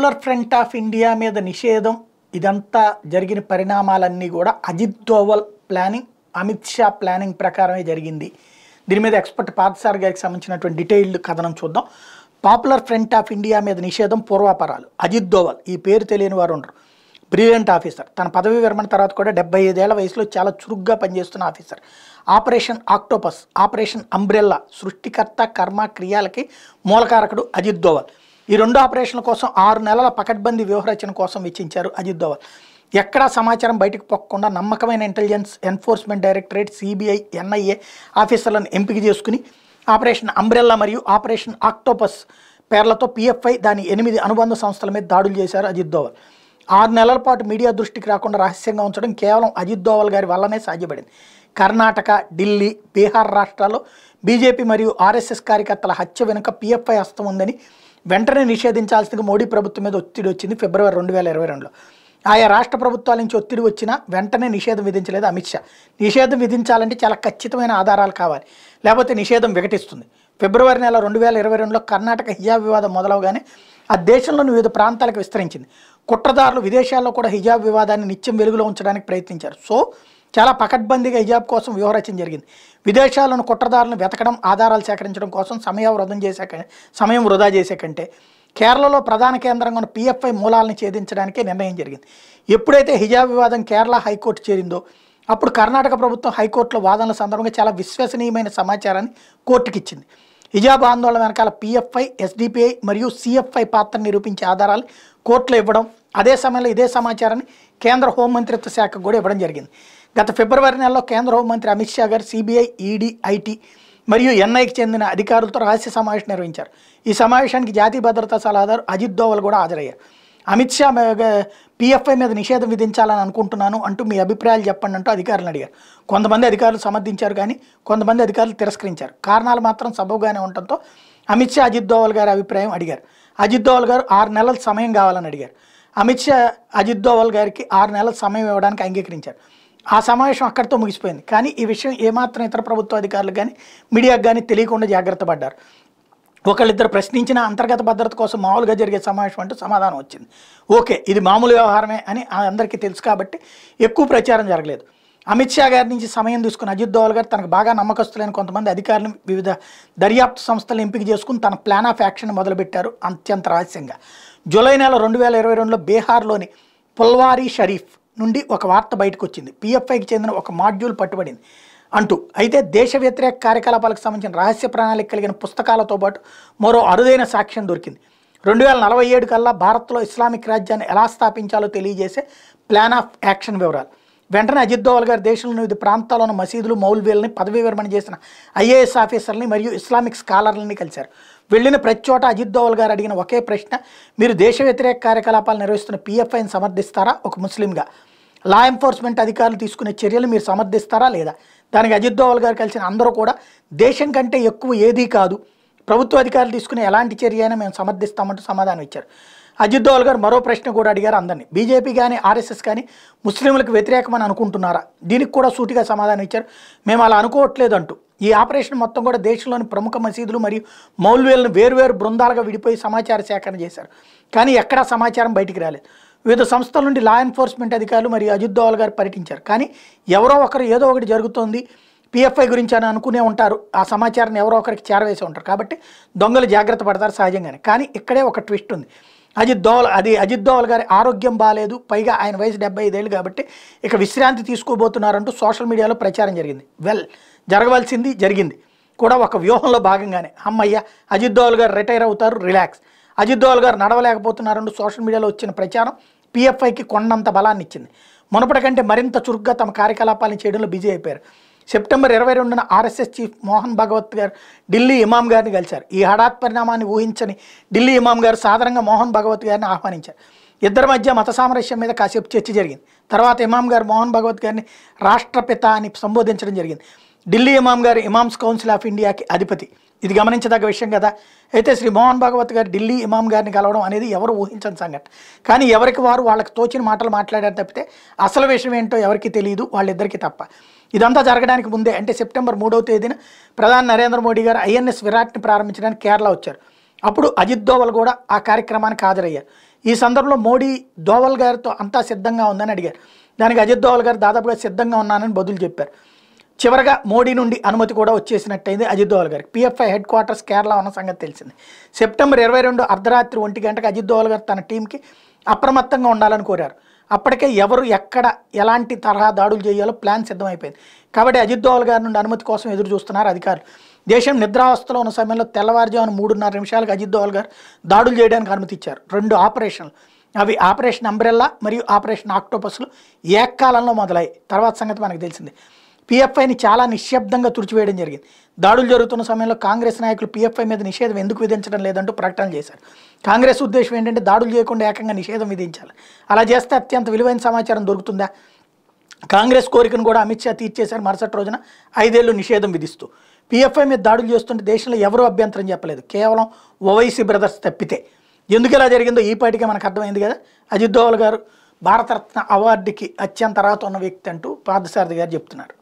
popular front of India మీద నిషేధం ఇదంతా జరిగిన పరిణామాలన్నీ కూడా అజిత్ దోవల్ ప్లానింగ్ అమిత్ షా ప్లానింగ్ ప్రకారమే జరిగింది దీని మీద ఎక్స్పర్ట్ పార్థసార్ గారికి సంబంధించినటువంటి డీటెయిల్డ్ కథనం చూద్దాం పాపులర్ ఫ్రంట్ ఆఫ్ ఇండియా మీద నిషేధం పూర్వాపరాలు అజిత్ దోవల్ ఈ పేరు తెలియని వారు ఉండరు బ్రిలియంట్ ఆఫీసర్ తన పదవి విరమణ తర్వాత కూడా డెబ్బై ఐదేళ్ల వయసులో చాలా చురుగ్గా పనిచేస్తున్న officer operation octopus operation umbrella సృష్టికర్త కర్మ క్రియాలకి మూలకారకుడు అజిత్ దోవల్ ఈ రెండు ఆపరేషన్ల కోసం ఆరు నెలల పకడ్బందీ వ్యూహరచన కోసం వెచ్చించారు అజిత్ దోవల్ ఎక్కడా సమాచారం బయటకు పోకుండా నమ్మకమైన intelligence enforcement directorate CBI NIA ఆఫీసర్లను ఎంపిక చేసుకుని ఆపరేషన్ అంబ్రెల్లా మరియు ఆపరేషన్ ఆక్టోపస్ పేర్లతో పిఎఫ్ఐ దాని ఎనిమిది అనుబంధ సంస్థల మీద దాడులు చేశారు అజిత్ దోవల్ ఆరు నెలల పాటు మీడియా దృష్టికి రాకుండా రహస్యంగా ఉంచడం కేవలం అజిత్ దోవల్ గారి వల్లనే సాధ్యపడింది కర్ణాటక ఢిల్లీ బీహార్ రాష్ట్రాల్లో బీజేపీ మరియు ఆర్ఎస్ఎస్ కార్యకర్తల హత్య వెనుక పిఎఫ్ఐ హస్తం ఉందని వెంటనే నిషేధించాల్సిందిగా మోడీ ప్రభుత్వం మీద ఒత్తిడి వచ్చింది ఫిబ్రవరి రెండు వేల ఇరవై రెండులో ఆయా రాష్ట్ర ప్రభుత్వాల నుంచి ఒత్తిడి వచ్చినా వెంటనే నిషేధం విధించలేదు అమిత్ షా నిషేధం విధించాలంటే చాలా ఖచ్చితమైన ఆధారాలు కావాలి లేకపోతే నిషేధం వికటిస్తుంది ఫిబ్రవరి నెల రెండు వేల ఇరవై రెండులో కర్ణాటక హియా వివాదం మొదలవగానే ఆ దేశంలోని వివిధ ప్రాంతాలకు విస్తరించింది కుట్రదారులు విదేశాల్లో కూడా హిజాబ్ వివాదాన్ని నిత్యం వెలుగులో ఉంచడానికి ప్రయత్నించారు సో చాలా పకడ్బందీగా హిజాబ్ కోసం వ్యూహరచన జరిగింది విదేశాలను కుట్రదారులను వెతకడం ఆధారాలు సేకరించడం కోసం సమయం వృధం చేసే సమయం వృధా చేసే కంటే కేరళలో ప్రధాన కేంద్రంగా ఉన్న పిఎఫ్ఐ మూలాలను ఛేదించడానికే నిర్ణయం జరిగింది ఎప్పుడైతే హిజాబ్ వివాదం కేరళ హైకోర్టు చేరిందో అప్పుడు కర్ణాటక ప్రభుత్వం హైకోర్టులో వాదనల సందర్భంగా చాలా విశ్వసనీయమైన సమాచారాన్ని కోర్టుకిచ్చింది హిజాబ్ ఆందోళన వెనకాల పిఎఫ్ఐ ఎస్డిపిఐ మరియు సిఎఫ్ఐ పాత్ర నిరూపించే ఆధారాలు కోర్టులో ఇవ్వడం అదే సమయంలో ఇదే సమాచారాన్ని కేంద్ర హోంమంత్రిత్వ శాఖకు కూడా ఇవ్వడం జరిగింది గత ఫిబ్రవరి నెలలో కేంద్ర హోంమంత్రి అమిత్ షా గారు సిబిఐ ఈడీ ఐటీ మరియు ఎన్ఐకి చెందిన అధికారులతో రహస్య సమావేశం నిర్వహించారు ఈ సమావేశానికి జాతీయ భద్రతా సలహాదారు అజిత్ దోవల్ కూడా హాజరయ్యారు అమిత్ షా పిఎఫ్ఐ మీద నిషేధం విధించాలని అనుకుంటున్నాను అంటూ మీ అభిప్రాయాలు చెప్పండి అంటూ అధికారులను అడిగారు కొంతమంది అధికారులు సమర్థించారు కానీ కొంతమంది అధికారులు తిరస్కరించారు కారణాలు మాత్రం సబబుగానే ఉండటంతో అమిత్ షా అజిత్ దోవల్ గారి అభిప్రాయం అడిగారు అజిత్ దోవల్ గారు ఆరు నెలల సమయం కావాలని అడిగారు అమిత్ షా అజిత్ దోవల్ గారికి ఆరు నెలల సమయం ఇవ్వడానికి అంగీకరించారు ఆ సమావేశం అక్కడితో ముగిసిపోయింది కానీ ఈ విషయం ఏమాత్రం ఇతర ప్రభుత్వ అధికారులకు కానీ మీడియాకు కానీ తెలియకుండా జాగ్రత్త పడ్డారు ఒకళ్ళిద్దరు ప్రశ్నించిన అంతర్గత భద్రత కోసం మామూలుగా జరిగే సమావేశం అంటూ సమాధానం వచ్చింది ఓకే ఇది మామూలు వ్యవహారమే అని అందరికీ తెలుసు కాబట్టి ఎక్కువ ప్రచారం జరగలేదు అమిత్ షా గారి నుంచి సమయం తీసుకుని అజిత్ దోవల్ గారు తనకు బాగా నమ్మకస్తులైన కొంతమంది అధికారులు వివిధ దర్యాప్తు సంస్థలను ఎంపిక చేసుకుని తన ప్లాన్ ఆఫ్ యాక్షన్ మొదలుపెట్టారు అత్యంత రహస్యంగా జూలై నెల రెండు వేల ఇరవై రెండులో బీహార్లోని పుల్వారీ షరీఫ్ నుండి ఒక వార్త బయటకు వచ్చింది పిఎఫ్ఐకి చెందిన ఒక మాడ్యూల్ పట్టుబడింది అంటూ అయితే దేశ వ్యతిరేక కార్యకలాపాలకు సంబంధించిన రహస్య ప్రణాళిక కలిగిన పుస్తకాలతో పాటు మరో అరుదైన సాక్ష్యం దొరికింది రెండు వేల నలభై ఏడు కల్లా భారత్లో ఇస్లామిక్ రాజ్యాన్ని ఎలా స్థాపించాలో తెలియజేసే ప్లాన్ ఆఫ్ యాక్షన్ వివరాలు వెంటనే అజిత్ దోవల్ గారు దేశంలోని వివిధ ప్రాంతాల్లోని మసీదులు మౌల్వీలని పదవీ విరమణ చేసిన ఐఏఎస్ ఆఫీసర్లని మరియు ఇస్లామిక్ స్కాలర్లని కలిశారు వెళ్ళిన ప్రతి చోట అజిత్ దోవల్ గారు అడిగిన ఒకే ప్రశ్న మీరు దేశ వ్యతిరేక కార్యకలాపాలు నిర్వహిస్తున్న పీఎఫ్ఐని సమర్థిస్తారా ఒక ముస్లింగా లా ఎంఫోర్స్మెంట్ అధికారులు తీసుకునే చర్యలు మీరు సమర్థిస్తారా లేదా దానికి అజిత్ దోవల్ గారు కలిసిన అందరూ కూడా దేశం కంటే ఎక్కువ ఏదీ కాదు ప్రభుత్వ అధికారులు తీసుకునే ఎలాంటి చర్య అయినా మేము సమర్థిస్తామంటూ సమాధానం ఇచ్చారు అజిత్ దోవల్ గారు మరో ప్రశ్న కూడా అడిగారు అందరినీ బీజేపీ కానీ ఆర్ఎస్ఎస్ కానీ ముస్లింలకు వ్యతిరేకమని అనుకుంటున్నారా దీనికి కూడా సూటిగా సమాధానం ఇచ్చారు మేము అలా అనుకోవట్లేదు అంటూ ఈ ఆపరేషన్ మొత్తం కూడా దేశంలోని ప్రముఖ మసీదులు మరియు మౌల్వేలను వేరువేరు బృందాలుగా విడిపోయి సమాచార సేకరణ చేశారు కానీ ఎక్కడా సమాచారం బయటికి రాలేదు వివిధ సంస్థల నుండి లా ఎన్ఫోర్స్మెంట్ అధికారులు మరియు అజిత్ దోవల్ గారు పర్యటించారు కానీ ఎవరో ఒకరు ఏదో ఒకటి జరుగుతోంది పిఎఫ్ఐ గురించి అని అనుకునే ఉంటారు ఆ సమాచారాన్ని ఎవరో ఒకరికి చేరవేసి ఉంటారు కాబట్టి దొంగలు జాగ్రత్త పడతారు సహజంగానే కానీ ఇక్కడే ఒక ట్విస్ట్ ఉంది అజిత్ దోవల్ అది అజిత్ దోవల్ గారి ఆరోగ్యం బాగాలేదు పైగా ఆయన వయసు డెబ్బై ఐదేళ్ళు కాబట్టి ఇక విశ్రాంతి తీసుకోబోతున్నారంటూ సోషల్ మీడియాలో ప్రచారం జరిగింది వెల్ జరగవలసింది జరిగింది కూడా ఒక వ్యూహంలో భాగంగానే అమ్మయ్య అజిత్ దోవల్ గారు రిటైర్ అవుతారు రిలాక్స్ అజిత్ దోవల్ గారు నడవలేకపోతున్నారంటూ సోషల్ మీడియాలో వచ్చిన ప్రచారం పీఎఫ్ఐకి కొండంత బలాన్ని ఇచ్చింది మునపటి కంటే మరింత చురుగ్గా తమ కార్యకలాపాలను చేయడంలో బిజీ అయిపోయారు సెప్టెంబర్ ఇరవై రెండున ఆర్ఎస్ఎస్ చీఫ్ మోహన్ భగవత్ గారు ఢిల్లీ ఇమాం గారిని కలిశారు ఈ హఠాత్ పరిణామాన్ని ఊహించని ఢిల్లీ ఇమాం గారు సాధారణంగా మోహన్ భగవత్ గారిని ఆహ్వానించారు ఇద్దరి మధ్య మత సామరస్యం మీద కాసేపు చర్చ జరిగింది తర్వాత ఇమాం గారు మోహన్ భగవత్ గారిని రాష్ట్రపిత అని సంబోధించడం జరిగింది ఢిల్లీ ఇమాం గారు ఇమామ్స్ కౌన్సిల్ ఆఫ్ ఇండియాకి అధిపతి ఇది గమనించదగ్గ విషయం కదా అయితే శ్రీ మోహన్ భగవత్ గారు ఢిల్లీ ఇమాం గారిని కలవడం అనేది ఎవరు ఊహించని సంఘటన కానీ ఎవరికి వారు వాళ్ళకి తోచిన మాటలు మాట్లాడారు తప్పితే అసలు విషయం ఏంటో ఎవరికి తెలియదు వాళ్ళిద్దరికీ తప్ప ఇదంతా జరగడానికి ముందే అంటే సెప్టెంబర్ మూడవ తేదీన ప్రధాని నరేంద్ర మోడీ గారు ఐఎన్ఎస్ విరాట్ని ప్రారంభించడానికి కేరళ వచ్చారు అప్పుడు అజిత్ దోవల్ కూడా ఆ కార్యక్రమానికి హాజరయ్యారు ఈ సందర్భంలో మోడీ దోవల్ గారితో అంతా సిద్ధంగా ఉందని అడిగారు దానికి అజిత్ దోవల్ గారు దాదాపుగా సిద్ధంగా ఉన్నానని బదులు చెప్పారు చివరగా మోడీ నుండి అనుమతి కూడా వచ్చేసినట్టయింది అజిత్ దోవల్ గారికి పిఎఫ్ఐ హెడ్ క్వార్టర్స్ కేరళ ఉన్న సంగతి తెలిసింది సెప్టెంబర్ ఇరవై రెండు అర్ధరాత్రి ఒంటి గంటకు అజిత్ దోవల్ గారు తన టీంకి అప్రమత్తంగా ఉండాలని కోరారు అప్పటికే ఎవరు ఎక్కడ ఎలాంటి తరహా దాడులు చేయాలో ప్లాన్ సిద్ధమైపోయింది కాబట్టి అజిత్ దోవల్ గారి నుండి అనుమతి కోసం ఎదురు చూస్తున్నారు అధికారులు దేశం నిద్రావస్థలో ఉన్న సమయంలో తెల్లవారుజామున మూడున్నర నిమిషాలకు అజిత్ దోవల్ గారు దాడులు చేయడానికి అనుమతి ఇచ్చారు రెండు ఆపరేషన్లు అవి ఆపరేషన్ అంబ్రెల్లా మరియు ఆపరేషన్ ఆక్టోపస్లు ఏకాలంలో మొదలయ్యాయి తర్వాత సంగతి మనకు తెలిసింది పిఎఫ్ఐని చాలా నిశ్శబ్దంగా తుడిచివేయడం జరిగింది దాడులు జరుగుతున్న సమయంలో కాంగ్రెస్ నాయకులు పిఎఫ్ఐ మీద నిషేధం ఎందుకు విధించడం లేదంటూ ప్రకటన చేశారు కాంగ్రెస్ ఉద్దేశం ఏంటంటే దాడులు చేయకుండా ఏకంగా నిషేధం విధించాలి అలా చేస్తే అత్యంత విలువైన సమాచారం దొరుకుతుందా కాంగ్రెస్ కోరికను కూడా అమిత్ షా తీర్చేశారు మరుసటి రోజున ఐదేళ్లు నిషేధం విధిస్తూ పిఎఫ్ఐ మీద దాడులు చేస్తుంటే దేశంలో ఎవరు అభ్యంతరం చెప్పలేదు కేవలం ఓవైసీ బ్రదర్స్ తప్పితే ఎందుకు ఇలా జరిగిందో ఈ పాటికే మనకు అర్థమైంది కదా అజిత్ దోవల్ గారు భారతరత్న అవార్డుకి అత్యంత తర్వాత ఉన్న వ్యక్తి అంటూ పార్థసారథి గారు చెప్తున్నారు